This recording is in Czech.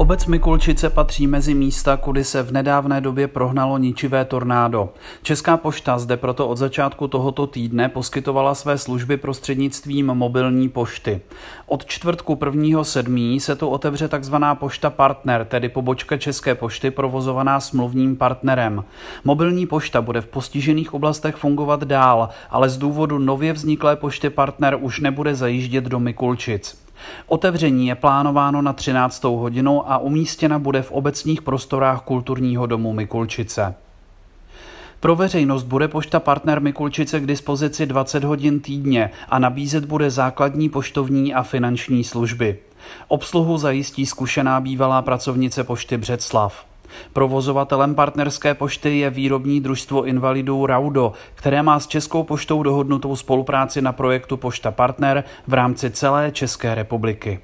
Obec Mikulčice patří mezi místa, kudy se v nedávné době prohnalo ničivé tornádo. Česká pošta zde proto od začátku tohoto týdne poskytovala své služby prostřednictvím mobilní pošty. Od čtvrtku 1.7. se tu otevře tzv. pošta partner, tedy pobočka České pošty provozovaná smluvním partnerem. Mobilní pošta bude v postižených oblastech fungovat dál, ale z důvodu nově vzniklé pošty partner už nebude zajíždět do Mikulčic. Otevření je plánováno na 13. hodinu a umístěna bude v obecních prostorách kulturního domu Mikulčice. Pro veřejnost bude pošta partner Mikulčice k dispozici 20 hodin týdně a nabízet bude základní poštovní a finanční služby. Obsluhu zajistí zkušená bývalá pracovnice pošty Břeclav. Provozovatelem partnerské pošty je výrobní družstvo invalidů Raudo, které má s Českou poštou dohodnutou spolupráci na projektu Pošta Partner v rámci celé České republiky.